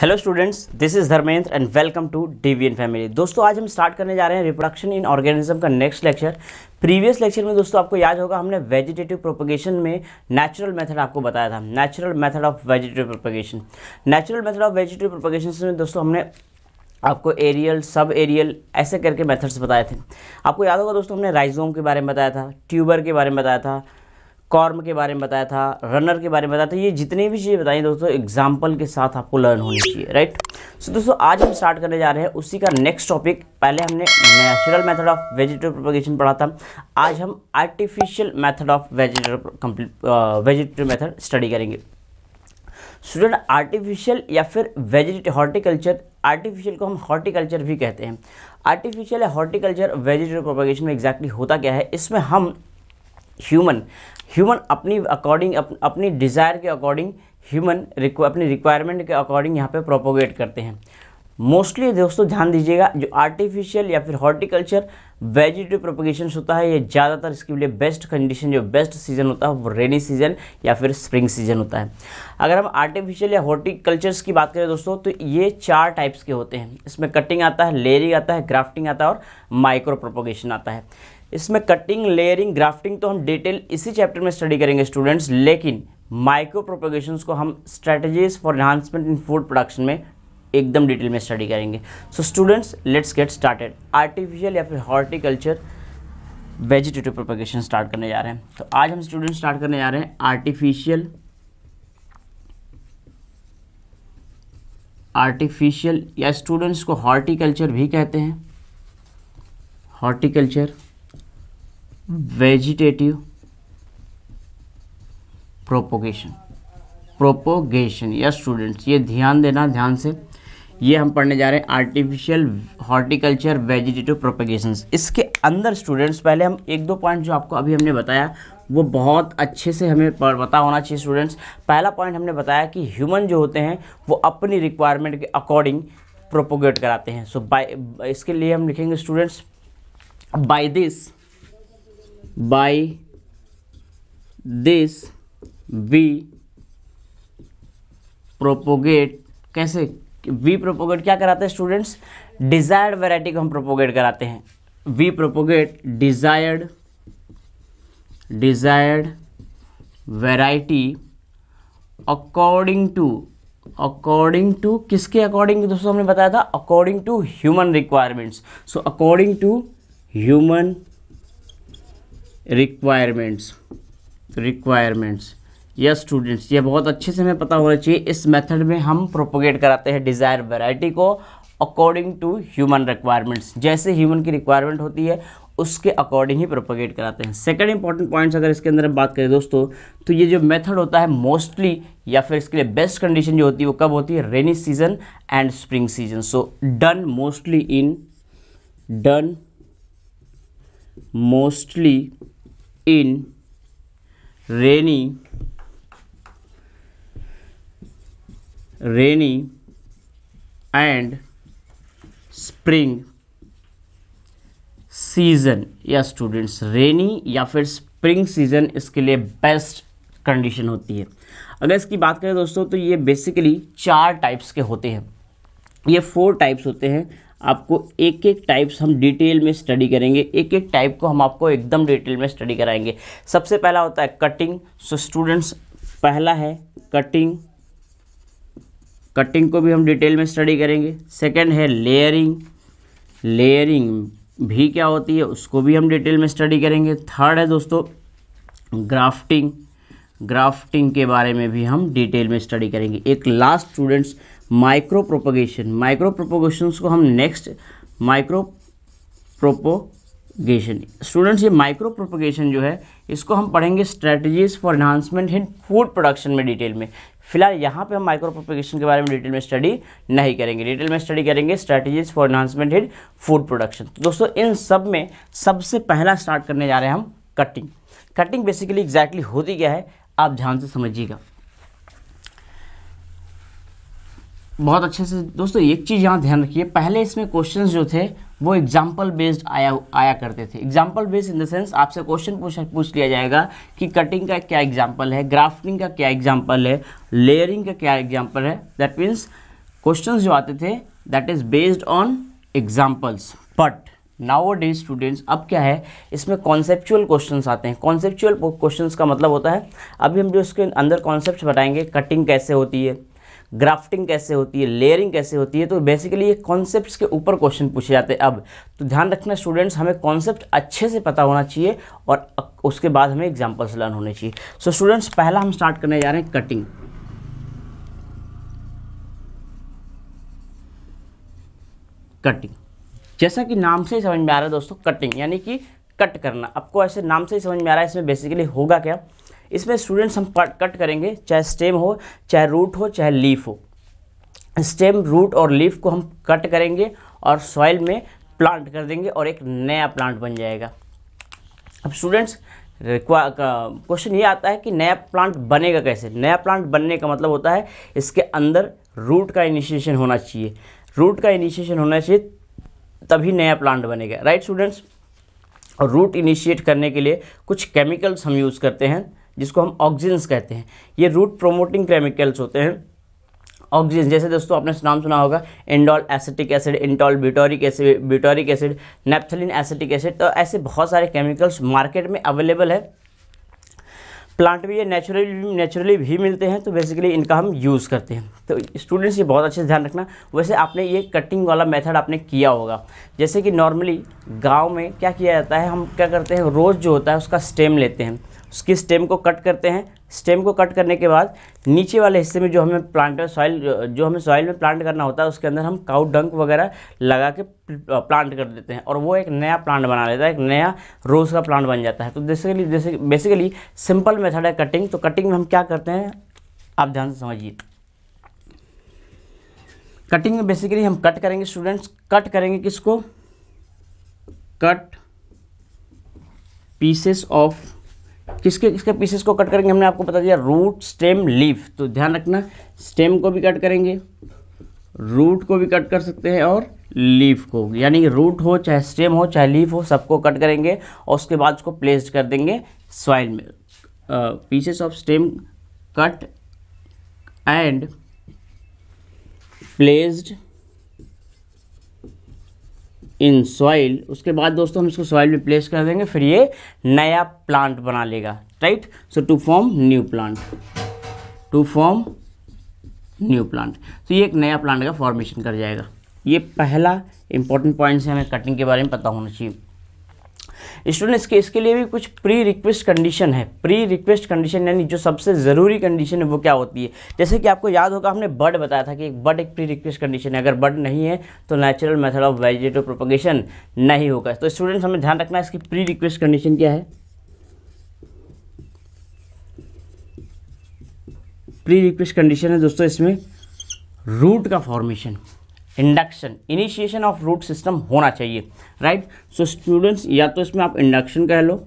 hello students this is Dharmendra and welcome to DVN family दोस्तों आज हम स्टार्ट करने जा रहे हैं रिप्रोडक्शन इन ऑर्गेनिज्म का नेक्स्ट लेक्चर प्रीवियस लेक्चर में दोस्तों आपको याद होगा हमने वेजिटेटिव प्रोपोगेशन में नेचुरल मेथड आपको बताया था natural method of vegetative propagation natural method of vegetative propagation में दोस्तों हमने आपको एरियल सब एरियल ऐसे करके मेथड्स बताए थे आपको याद होगा दोस्तों हमने राइजोम के बारे में बताया था ट्यूबर के बारे में बताया था कॉर्म के बारे में बताया था रनर के बारे में बताया था ये जितनी भी चीज़ें बताई दोस्तों एग्जाम्पल के साथ आपको लर्न होनी चाहिए राइट सो दोस्तों आज हम स्टार्ट करने जा रहे हैं उसी का नेक्स्ट टॉपिक पहले हमने natural method of vegetable propagation पढ़ा था आज हम artificial method of vegetable vegetable method study करेंगे स्टूडेंट आर्टिफिशियल या फिर वेजिट हॉर्टिकल्चर आर्टिफिशियल को हम हॉर्टिकल्चर भी कहते हैं आर्टिफिशियल या हॉर्टिकल्चर वेजिटेबल प्रोपगेशन में एग्जैक्टली exactly होता क्या है इसमें हम ह्यूमन ह्यूमन अपनी अकॉर्डिंग अप, अपनी डिज़ायर के अकॉर्डिंग ह्यूमन रिक्वा अपनी रिक्वायरमेंट के अकॉर्डिंग यहाँ पे प्रोपोगेट करते हैं मोस्टली दोस्तों ध्यान दीजिएगा जो आर्टिफिशियल या फिर हॉर्टिकल्चर वेजिटेटिव प्रोपोगेशन होता है ये ज़्यादातर इसके लिए बेस्ट कंडीशन जो बेस्ट सीजन होता है वो रेनी सीजन या फिर स्प्रिंग सीजन होता है अगर हम आर्टिफिशियल या हॉर्टिकल्चर्स की बात करें दोस्तों तो ये चार टाइप्स के होते हैं इसमें कटिंग आता है लेयरिंग आता है ग्राफ्टिंग आता है और माइक्रो प्रोपोगेशन आता है इसमें कटिंग लेयरिंग ग्राफ्टिंग तो हम डिटेल इसी चैप्टर में स्टडी करेंगे स्टूडेंट्स लेकिन माइक्रो प्रोपोगेशन को हम strategies for enhancement in food production में एकदम डिटेल में स्टडी करेंगे so students let's get started artificial या फिर हॉर्टिकल्चर वेजिटेटिव प्रोपोगेशन स्टार्ट करने जा रहे हैं तो आज हम स्टूडेंट स्टार्ट करने जा रहे हैं आर्टिफिशियल आर्टिफिशियल या स्टूडेंट्स को हॉर्टिकल्चर भी कहते हैं हॉर्टिकल्चर वेजिटेटिव प्रोपोगेशन प्रोपोगेशन या स्टूडेंट्स ये ध्यान देना ध्यान से ये हम पढ़ने जा रहे हैं आर्टिफिशियल हॉर्टिकल्चर वेजिटेटिव प्रोपोगेशन इसके अंदर स्टूडेंट्स पहले हम एक दो पॉइंट जो आपको अभी हमने बताया वो बहुत अच्छे से हमें पता होना चाहिए स्टूडेंट्स पहला पॉइंट हमने बताया कि ह्यूमन जो होते हैं वो अपनी रिक्वायरमेंट के अकॉर्डिंग प्रोपोगेट कराते हैं सो so, बाय इसके लिए हम लिखेंगे students by this by this we propagate कैसे वी प्रोपोगेट क्या कराते हैं स्टूडेंट्स डिजायर्ड वैरायटी को हम प्रोपोगेट कराते हैं we propagate desired desired variety according to according to किसके अकॉर्डिंग दोस्तों हमने बताया था according to human requirements so according to human requirements requirements yes students ये बहुत अच्छे से हमें पता होना चाहिए इस मेथड में हम प्रोपोगेट कराते हैं डिज़ायर वैरायटी को अकॉर्डिंग टू ह्यूमन रिक्वायरमेंट्स जैसे ह्यूमन की रिक्वायरमेंट होती है उसके अकॉर्डिंग ही प्रोपोगेट कराते हैं सेकंड इंपॉर्टेंट पॉइंट्स अगर इसके अंदर हम बात करें दोस्तों तो ये जो मेथड होता है मोस्टली या फिर इसके लिए बेस्ट कंडीशन जो होती है वो कब होती है rainy season and spring season so done mostly in done mostly in rainy rainy and spring season या स्टूडेंट्स रेनी या फिर स्प्रिंग सीजन इसके लिए बेस्ट कंडीशन होती है अगर इसकी बात करें दोस्तों तो ये बेसिकली चार टाइप्स के होते हैं ये फोर टाइप्स होते हैं आपको एक एक टाइप्स हम डिटेल में स्टडी करेंगे एक एक टाइप को हम आपको एकदम डिटेल में स्टडी कराएंगे सबसे पहला होता है कटिंग सो स्टूडेंट्स पहला है कटिंग कटिंग को भी हम डिटेल में स्टडी करेंगे सेकंड है लेयरिंग लेयरिंग भी क्या होती है उसको भी हम डिटेल में स्टडी करेंगे थर्ड है दोस्तों ग्राफ्टिंग ग्राफ्टिंग के बारे में भी हम डिटेल में स्टडी करेंगे एक last students micro propagation micro propagation को हम नेक्स्ट माइक्रो प्रोपोगेशन स्टूडेंट्स ये माइक्रो प्रोपोगेशन जो है इसको हम पढ़ेंगे strategies for enhancement in food production में डिटेल में फिलहाल यहाँ पे हम माइक्रो प्रोपोगेशन के बारे में डिटेल में स्टडी नहीं करेंगे डिटेल में स्टडी करेंगे strategies for enhancement in food production तो दोस्तों इन सब में सबसे पहला स्टार्ट करने जा रहे हैं हम कटिंग कटिंग बेसिकली एग्जैक्टली होती क्या है आप ध्यान से समझिएगा बहुत अच्छे से दोस्तों एक चीज़ यहाँ ध्यान रखिए पहले इसमें क्वेश्चन जो थे वो एग्जाम्पल बेस्ड आया आया करते थे example based in the sense आपसे क्वेश्चन पूछ पूछ लिया जाएगा कि कटिंग का क्या एग्जाम्पल है ग्राफ्टिंग का क्या एग्जाम्पल है लेयरिंग का क्या एग्जाम्पल है दैट मीन्स क्वेश्चन जो आते थे that is based on examples but now day students अब क्या है इसमें कॉन्सेप्चुअल क्वेश्चंस आते हैं कॉन्सेप्चुअल क्वेश्चंस का मतलब होता है अभी हम जो इसके अंदर कॉन्सेप्ट बताएंगे कटिंग कैसे होती है ग्राफ्टिंग कैसे होती है लेयरिंग कैसे होती है तो बेसिकली ये कॉन्सेप्ट्स के ऊपर क्वेश्चन पूछे जाते हैं अब तो ध्यान रखना स्टूडेंट्स हमें कॉन्सेप्ट अच्छे से पता होना चाहिए और उसके बाद हमें एग्जाम्पल्स लर्न होने चाहिए सो so, स्टूडेंट्स पहला हम स्टार्ट करने जा रहे हैं कटिंग कटिंग जैसा कि नाम से ही समझ में आ रहा है दोस्तों कटिंग यानी कि कट करना आपको ऐसे नाम से ही समझ में आ रहा है इसमें बेसिकली होगा क्या इसमें स्टूडेंट्स हम कट करेंगे चाहे स्टेम हो चाहे रूट हो चाहे लीफ हो स्टेम रूट और लीफ को हम कट करेंगे और सॉइल में प्लांट कर देंगे और एक नया प्लांट बन जाएगा अब स्टूडेंट्स क्वेश्चन ये आता है कि नया प्लांट बनेगा कैसे नया प्लांट बनने का मतलब होता है इसके अंदर रूट का इनिशिएशन होना चाहिए रूट का इनिशिएशन होना चाहिए तभी नया प्लांट बनेगा राइट स्टूडेंट्स और रूट इनिशिएट करने के लिए कुछ केमिकल्स हम यूज़ करते हैं जिसको हम ऑक्सीजन्स कहते हैं ये रूट प्रोमोटिंग केमिकल्स होते हैं ऑक्सीजन जैसे दोस्तों आपने नाम सुना होगा indole acetic acid indole butyric acid butyric acid naphthalene acetic acid तो ऐसे बहुत सारे केमिकल्स मार्केट में अवेलेबल है प्लांट भी ये नेचुरली नेचुरली भी मिलते हैं तो बेसिकली इनका हम यूज़ करते हैं तो स्टूडेंट्स ये बहुत अच्छे से ध्यान रखना वैसे आपने ये कटिंग वाला मेथड आपने किया होगा जैसे कि नॉर्मली गांव में क्या किया जाता है हम क्या करते हैं रोज़ जो होता है उसका स्टेम लेते हैं उसकी स्टेम को कट करते हैं स्टेम को कट करने के बाद नीचे वाले हिस्से में जो हमें प्लांट सॉइल जो हमें सॉइल में प्लांट करना होता है उसके अंदर हम काउ डंक वगैरह लगा के प्लांट कर देते हैं और वो एक नया प्लांट बना लेता है एक नया रोज़ का प्लांट बन जाता है तो बेसिकली जैसे बेसिकली सिंपल मेथड है कटिंग तो कटिंग में हम क्या करते हैं आप ध्यान से समझिए कटिंग में बेसिकली हम कट करेंगे स्टूडेंट्स कट करेंगे किसको कट पीसेस ऑफ किसके किसके पीसेस को कट करेंगे हमने आपको बता दिया रूट स्टेम लीफ तो ध्यान रखना स्टेम को भी कट करेंगे रूट को भी कट कर सकते हैं और लीफ को यानी रूट हो चाहे स्टेम हो चाहे लीफ हो सबको कट करेंगे और उसके बाद उसको प्लेस कर देंगे सॉइल में pieces of stem cut and placed in soil उसके बाद दोस्तों हम इसको सॉइल में प्लेस कर देंगे फिर ये नया प्लांट बना लेगा right so to form new plant to form new plant तो ये एक नया प्लांट का फॉर्मेशन कर जाएगा ये पहला इंपॉर्टेंट से हमें कटिंग के बारे में पता होना चाहिए स्टूडेंट्स के इसके लिए भी कुछ प्री रिक्वेस्ट कंडीशन है प्री रिक्वेस्ट कंडीशन यानी जो सबसे ज़रूरी कंडीशन है वो क्या होती है जैसे कि आपको याद होगा हमने बर्ड बताया था कि एक बर्ड एक प्री रिक्वेस्ट कंडीशन है अगर बर्ड नहीं है तो natural method of vegetative propagation नहीं होगा तो स्टूडेंट्स हमें ध्यान रखना है इसकी प्री रिक्वेस्ट कंडीशन क्या है प्री रिक्वेस्ट कंडीशन है दोस्तों इसमें रूट का formation induction initiation of root system होना चाहिए राइट सो स्टूडेंट्स या तो इसमें आप इंडक्शन कह लो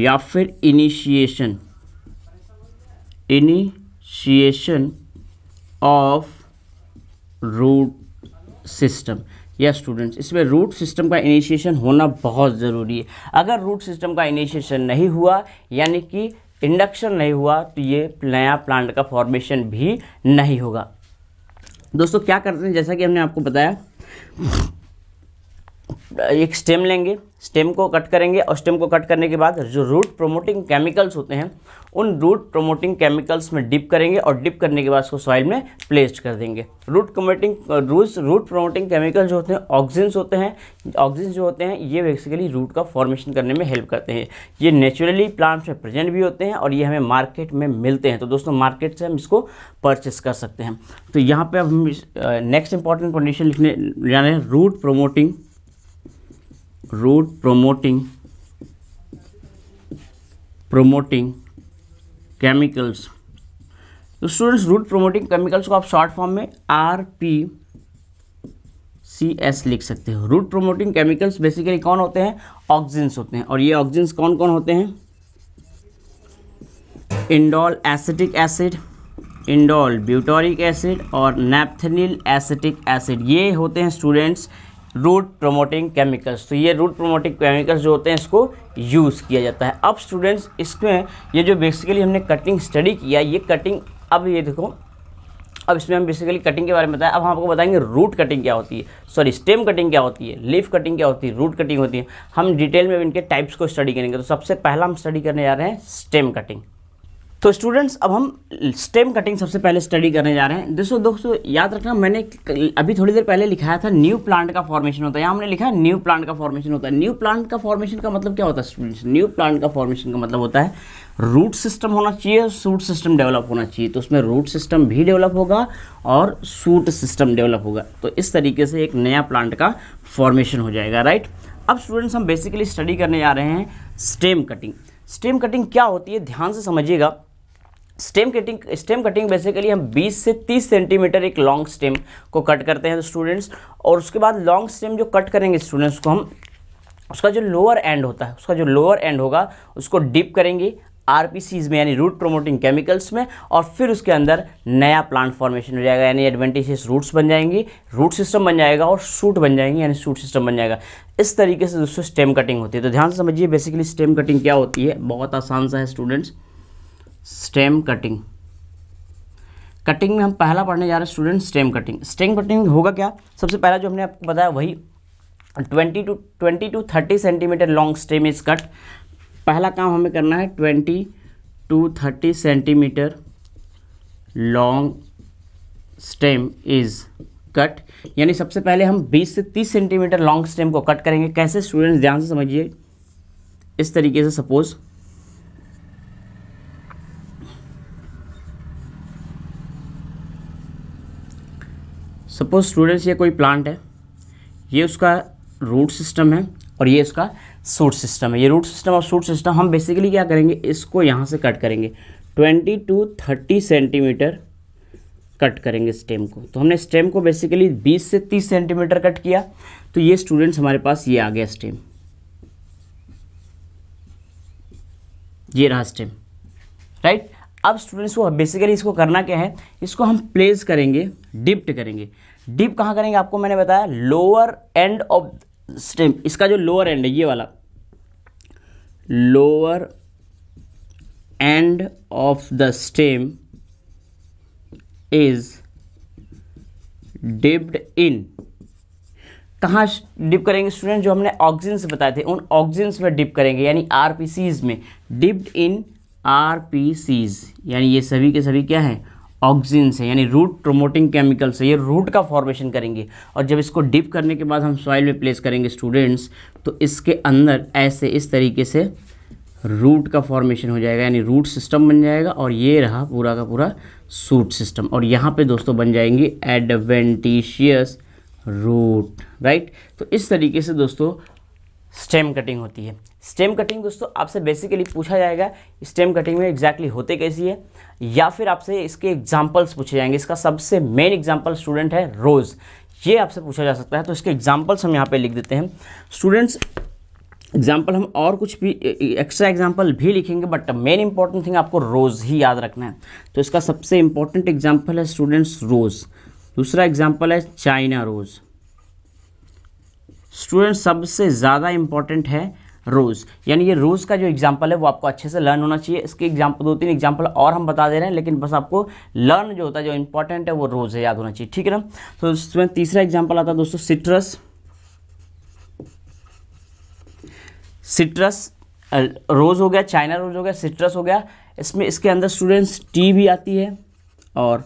या फिर initiation initiation of root system या स्टूडेंट्स इसमें रूट सिस्टम का इनिशिएशन होना बहुत ज़रूरी है अगर रूट सिस्टम का इनिशिएशन नहीं हुआ यानी कि इंडक्शन नहीं हुआ तो ये नया प्लांट का फॉर्मेशन भी नहीं होगा दोस्तों क्या करते हैं जैसा कि हमने आपको बताया एक स्टेम लेंगे स्टेम को कट करेंगे और स्टेम को कट करने के बाद जो रूट प्रोमोटिंग केमिकल्स होते हैं उन रूट प्रोमोटिंग केमिकल्स में डिप करेंगे और डिप करने के बाद उसको सॉइल में प्लेस्ड कर देंगे root promoting root root promoting chemical जो होते हैं ऑक्सीजन्स होते हैं ऑक्सीजन जो होते हैं ये बेसिकली रूट का फॉर्मेशन करने में हेल्प करते हैं ये नेचुरली प्लांट्स में प्रेजेंट भी होते हैं और ये हमें मार्केट में मिलते हैं तो दोस्तों मार्केट से हम इसको परचेस कर सकते हैं तो यहाँ पर हम नेक्स्ट इंपॉर्टेंट कंडीशन लिखने जाने root promoting root promoting promoting chemicals तो स्टूडेंट्स रूट प्रोमोटिंग केमिकल्स को आप शॉर्ट फॉर्म में आर पी सी एस लिख सकते हो रूट प्रोमोटिंग केमिकल्स बेसिकली कौन होते हैं ऑक्जिन्स होते हैं और ये ऑक्जिन्स कौन कौन होते हैं indole acetic acid indole butyric acid और नेप्थनिल एसिटिक एसिड ये होते हैं स्टूडेंट्स रूट प्रोमोटिंग केमिकल्स तो ये रूट प्रोमोटिंग केमिकल्स जो होते हैं इसको यूज़ किया जाता है अब स्टूडेंट्स इसमें ये जो बेसिकली हमने कटिंग स्टडी किया ये कटिंग अब ये देखो अब इसमें हम बेसिकली कटिंग के बारे में बताएं अब हम आपको बताएंगे रूट कटिंग क्या होती है सॉरी स्टेम कटिंग क्या होती है लीफ कटिंग क्या होती है रूट कटिंग होती है हम डिटेल में इनके टाइप्स को स्टडी करेंगे तो सबसे पहला हम स्टडी करने जा रहे हैं स्टेम कटिंग तो स्टूडेंट्स अब हम स्टेम कटिंग सबसे पहले स्टडी करने जा रहे हैं दोस्तों दोस्तों याद रखना मैंने अभी थोड़ी देर पहले लिखाया था न्यू प्लांट का फॉर्मेशन होता है यहाँ हमने लिखा है न्यू प्लांट का फॉर्मेशन होता है न्यू प्लांट का फॉर्मेशन का मतलब क्या होता है स्टूडेंट्स न्यू प्लांट का फॉर्मेशन का मतलब होता है रूट सिस्टम होना चाहिए सूट सिस्टम डेवलप होना चाहिए तो उसमें रूट सिस्टम भी डेवलप होगा और सूट सिस्टम डेवलप होगा तो इस तरीके से एक नया प्लांट का फॉर्मेशन हो जाएगा राइट अब स्टूडेंट्स हम बेसिकली स्टडी करने जा रहे हैं स्टेम कटिंग स्टेम कटिंग क्या होती है ध्यान से समझिएगा stem cutting stem cutting basically हम 20 से 30 सेंटीमीटर एक लॉन्ग स्टेम को कट करते हैं स्टूडेंट्स और उसके बाद लॉन्ग स्टेम जो कट करेंगे स्टूडेंट्स को हम उसका जो लोअर एंड होता है उसका जो लोअर एंड होगा उसको डीप करेंगे आर में यानी रूट प्रोमोटिंग केमिकल्स में और फिर उसके अंदर नया प्लांट फॉर्मेशन हो जाएगा यानी एडवेंटेजेस रूट्स बन जाएंगी रूट सिस्टम बन जाएगा और सूट बन जाएंगे यानी सूट सिस्टम बन जाएगा इस तरीके से दोस्तों स्टेम कटिंग होती है तो ध्यान से समझिए बेसिकली स्टेम कटिंग क्या होती है बहुत आसान सा है स्टूडेंट्स स्टेम कटिंग कटिंग में हम पहला पढ़ने जा रहे हैं student stem cutting stem cutting होगा क्या सबसे पहला जो हमने आपको बताया वही twenty to twenty to thirty centimetre long stem is cut पहला काम हमें करना है twenty to thirty centimetre long stem is cut यानी सबसे पहले हम 20 से 30 सेंटीमीटर लॉन्ग स्टेम को कट करेंगे कैसे स्टूडेंट्स ध्यान से समझिए इस तरीके से सपोज़ सपोज स्टूडेंट्स ये कोई प्लांट है ये उसका रूट सिस्टम है और ये उसका सूट सिस्टम है ये रूट सिस्टम और सूट सिस्टम हम बेसिकली क्या करेंगे इसको यहाँ से कट करेंगे twenty to thirty centimetre cut करेंगे स्टेम को तो हमने स्टेम को बेसिकली 20 से 30 सेंटीमीटर कट किया तो ये स्टूडेंट्स हमारे पास ये आ गया स्टेम ये रहा स्टेम राइट अब स्टूडेंट्स को बेसिकली इसको करना क्या है इसको हम प्लेस करेंगे डिप्ट करेंगे डिप कहाँ करेंगे आपको मैंने बताया लोअर एंड ऑफ स्टेम इसका जो लोअर एंड है ये वाला lower end of the stem is dipped in कहाँ डिप करेंगे स्टूडेंट जो हमने ऑक्सीजन से बताए थे उन ऑक्सीजन में डिप करेंगे यानी आरपीसीज में dipped in R P Cs यानी ये सभी के सभी क्या हैं ऑक्सीजन्स है यानी रूट प्रोमोटिंग केमिकल्स है ये रूट का फॉर्मेशन करेंगे और जब इसको डिप करने के बाद हम सॉइल में प्लेस करेंगे स्टूडेंट्स तो इसके अंदर ऐसे इस तरीके से रूट का फॉर्मेशन हो जाएगा यानी रूट सिस्टम बन जाएगा और ये रहा पूरा का पूरा सूट सिस्टम और यहाँ पे दोस्तों बन जाएंगे एडवेंटिशियस रूट राइट तो इस तरीके से दोस्तों स्टेम कटिंग होती है स्टेम कटिंग दोस्तों आपसे बेसिकली पूछा जाएगा स्टेम कटिंग में एग्जैक्टली होते कैसी है या फिर आपसे इसके एग्जाम्पल्स पूछे जाएंगे इसका सबसे मेन एग्जाम्पल स्टूडेंट है रोज़ ये आपसे पूछा जा सकता है तो इसके एग्जाम्पल्स हम यहाँ पे लिख देते हैं स्टूडेंट्स एग्जाम्पल हम और कुछ भी एक्स्ट्रा एग्जाम्पल भी लिखेंगे बट मेन इंपॉर्टेंट थिंग आपको रोज़ ही याद रखना है तो इसका सबसे इंपॉर्टेंट एग्जाम्पल है स्टूडेंट्स रोज़ दूसरा एग्जाम्पल है चाइना रोज़ स्टूडेंट सबसे ज़्यादा इंपॉर्टेंट है रोज़ यानी ये रोज़ का जो एग्जाम्पल है वो आपको अच्छे से लर्न होना चाहिए इसके एग्जाम्पल दो तीन एग्जाम्पल और हम बता दे रहे हैं लेकिन बस आपको लर्न जो होता है जो इंपॉर्टेंट है वो रोज़ है याद होना चाहिए ठीक है ना तो इसमें तीसरा एग्जाम्पल आता है दोस्तों सिट्रस सिट्रस रोज़ हो गया चाइना रोज़ हो गया सिट्रस हो गया इसमें इसके अंदर स्टूडेंट्स टी भी आती है और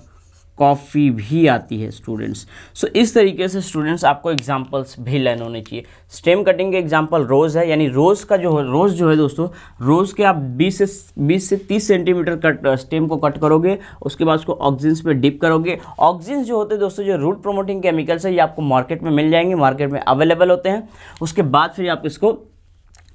कॉफ़ी भी आती है स्टूडेंट्स सो so, इस तरीके से स्टूडेंट्स आपको एग्जाम्पल्स भी लर्न होने चाहिए स्टेम कटिंग के एग्जाम्पल रोज़ है यानी रोज़ का जो है रोज़ जो है दोस्तों रोज़ के आप 20 से 20 से 30 सेंटीमीटर कट स्टेम को कट करोगे उसके बाद उसको ऑक्जिन्स पे डिप करोगे ऑक्जिन्स जो होते हैं दोस्तों जो रूट प्रोमोटिंग केमिकल्स है ये आपको मार्केट में मिल जाएंगे मार्केट में अवेलेबल होते हैं उसके बाद फिर आप इसको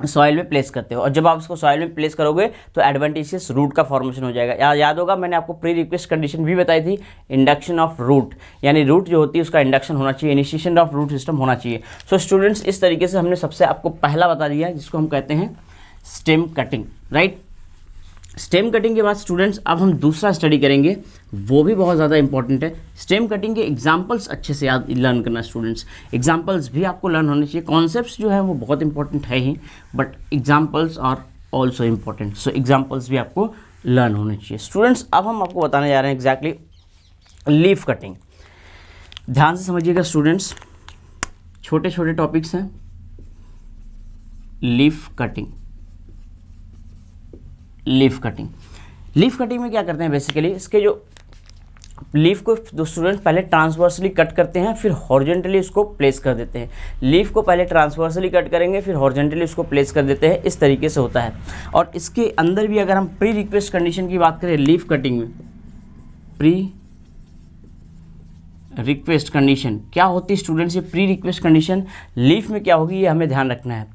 सॉइल में प्लेस करते हो और जब आप इसको सॉइल में प्लेस करोगे तो एडवांटेजियस रूट का फॉर्मेशन हो जाएगा या, याद होगा मैंने आपको प्री रिक्वेस्ट कंडीशन भी बताई थी इंडक्शन ऑफ रूट यानी रूट जो होती है उसका इंडक्शन होना चाहिए इनिशिएशन ऑफ रूट सिस्टम होना चाहिए सो so, स्टूडेंट्स इस तरीके से हमने सबसे आपको पहला बता दिया जिसको हम कहते हैं stem cutting right stem cutting के बाद स्टूडेंट्स अब हम दूसरा स्टडी करेंगे वो भी बहुत ज़्यादा इंपॉर्टेंट है स्टेम कटिंग के एग्जाम्पल्स अच्छे से याद लर्न करना स्टूडेंट्स एग्जाम्पल्स भी आपको लर्न होने चाहिए कॉन्सेप्ट जो है वो बहुत इंपॉर्टेंट है ही but examples are also important so examples भी आपको लर्न होने चाहिए स्टूडेंट्स अब हम आपको बताने जा रहे हैं एग्जैक्टली लीफ कटिंग ध्यान से समझिएगा स्टूडेंट्स छोटे छोटे टॉपिक्स हैं leaf cutting leaf cutting leaf cutting में क्या करते हैं बेसिकली इसके जो लीफ को जो स्टूडेंट पहले ट्रांसवर्सली कट करते हैं फिर हॉर्जेंटली उसको प्लेस कर देते हैं लीफ को पहले ट्रांसवर्सली कट करेंगे फिर हॉर्जेंटली उसको प्लेस कर देते हैं इस तरीके से होता है और इसके अंदर भी अगर हम प्री रिक्वेस्ट कंडीशन की बात करें लीफ कटिंग में प्री रिक्वेस्ट कंडीशन क्या होती है स्टूडेंट्स ये प्री रिक्वेस्ट कंडीशन लीफ में क्या होगी ये हमें ध्यान रखना है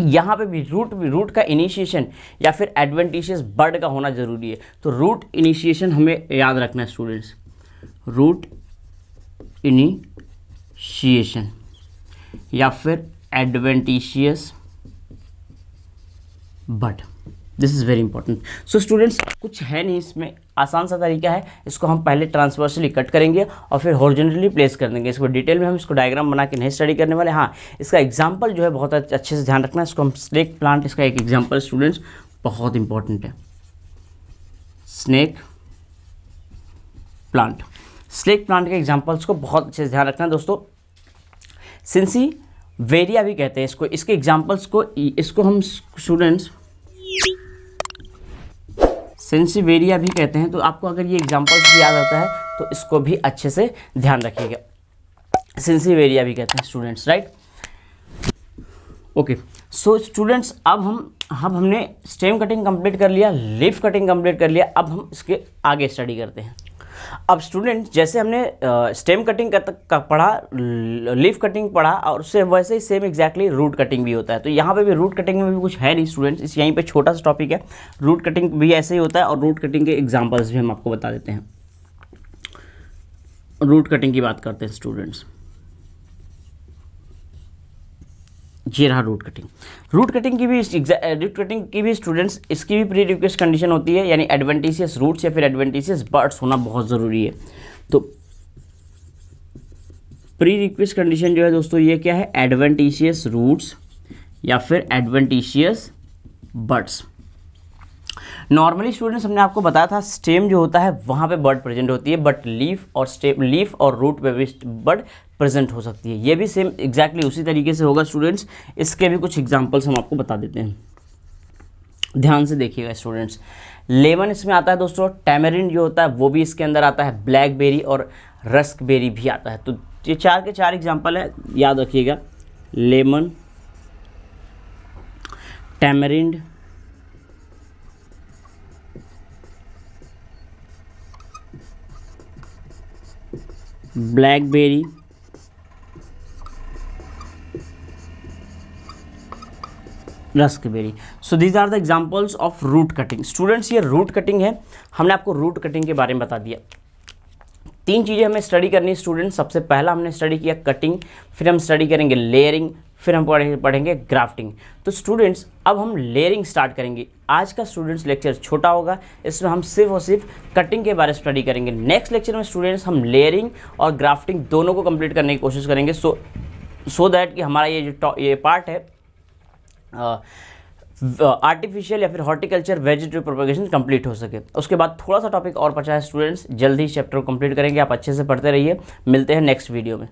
यहाँ पे भी रूट रूट का इनिशिएशन या फिर एडवेंटिशियस बर्ड का होना ज़रूरी है तो रूट इनिशिएशन हमें याद रखना है स्टूडेंट्स रूट इनिशिएशन या फिर adventitious bud this is very important so students कुछ है नहीं इसमें आसान सा तरीका है इसको हम पहले ट्रांसवर्सली कट करेंगे और फिर हॉरिजेंटली प्लेस कर देंगे इसको डिटेल में हम इसको डायग्राम बना के नहीं स्टडी करने वाले हाँ इसका एग्जाम्पल जो है बहुत अच्छे से ध्यान रखना इसको हम स्नेक प्लांट इसका एक एग्जाम्पल स्टूडेंट्स बहुत इंपॉर्टेंट है स्नेक प्लांट स्नेक प्लांट के एग्जाम्पल्स को बहुत अच्छे से ध्यान रखना दोस्तों सिंसी वेरिया भी कहते हैं इसको इसके एग्जाम्पल्स को इसको हम स्टूडेंट्स सेंसिवेरिया भी कहते हैं तो आपको अगर ये एग्जाम्पल्स याद आता है तो इसको भी अच्छे से ध्यान रखिएगा सेंसिवेरिया भी कहते हैं students right okay so students अब हम हम हमने स्टेम कटिंग कंप्लीट कर लिया लिफ कटिंग कंप्लीट कर लिया अब हम इसके आगे स्टडी करते हैं अब स्टूडेंट जैसे हमने स्टेम कटिंग का, का पढ़ा लीफ कटिंग पढ़ा और उससे वैसे ही सेम एग्जैक्टली रूट कटिंग भी होता है तो यहाँ पे भी रूट कटिंग में भी कुछ है नहीं स्टूडेंट्स इस यहीं पे छोटा सा टॉपिक है रूट कटिंग भी ऐसे ही होता है और रूट कटिंग के एग्जाम्पल्स भी हम आपको बता देते हैं रूट कटिंग की बात करते हैं स्टूडेंट्स जी रहा रूट कटिंग रूट कटिंग की भी रूट कटिंग uh, की भी स्टूडेंट्स इसकी भी प्री रिक्वेस्ट कंडीशन होती है यानी एडवेंटिशियस रूट्स या फिर एडवेंटिशियस बर्ड्स होना बहुत ज़रूरी है तो प्री रिक्वेस्ट कंडीशन जो है दोस्तों ये क्या है एडवेंटिशियस रूट्स या फिर एडवेंटिशियस बर्ड्स नॉर्मली स्टूडेंट्स हमने आपको बताया था स्टेम जो होता है वहाँ पे बर्ड प्रेजेंट होती है बट लीफ और स्टेम लीफ और रूट पे भी बर्ड प्रेजेंट हो सकती है ये भी सेम एग्जैक्टली exactly उसी तरीके से होगा स्टूडेंट्स इसके भी कुछ एग्जाम्पल्स हम आपको बता देते हैं ध्यान से देखिएगा स्टूडेंट्स लेमन इसमें आता है दोस्तों टैमरिन जो होता है वो भी इसके अंदर आता है ब्लैकबेरी और रस्क बेरी भी आता है तो ये चार के चार एग्जाम्पल है याद रखिएगा lemon tamarind blackberry raspberry so these are the examples of root cutting students ये रूट कटिंग है हमने आपको रूट कटिंग के बारे में बता दिया तीन चीज़ें हमें स्टडी करनी है स्टूडेंट सबसे पहला हमने स्टडी किया कटिंग फिर हम स्टडी करेंगे लेयरिंग फिर हम पढ़ेंगे पढ़ेंगे ग्राफ्टिंग तो स्टूडेंट्स अब हम लेयरिंग स्टार्ट करेंगे आज का स्टूडेंट्स लेक्चर छोटा होगा इसमें हम सिर्फ और सिर्फ कटिंग के बारे में स्टडी करेंगे नेक्स्ट लेक्चर में स्टूडेंट्स हम लेयरिंग और ग्राफ्टिंग दोनों को कंप्लीट करने की कोशिश करेंगे सो सो दैट कि हमारा ये जो ये पार्ट है आ, आर्टिफिशियल या फिर हॉर्टिकल्चर वेजिटेबल प्रोपोगेशन कंप्लीट हो सके उसके बाद थोड़ा सा टॉपिक और बचा है स्टूडेंट्स जल्दी ही चैप्टर कंप्लीट करेंगे आप अच्छे से पढ़ते रहिए मिलते हैं नेक्स्ट वीडियो में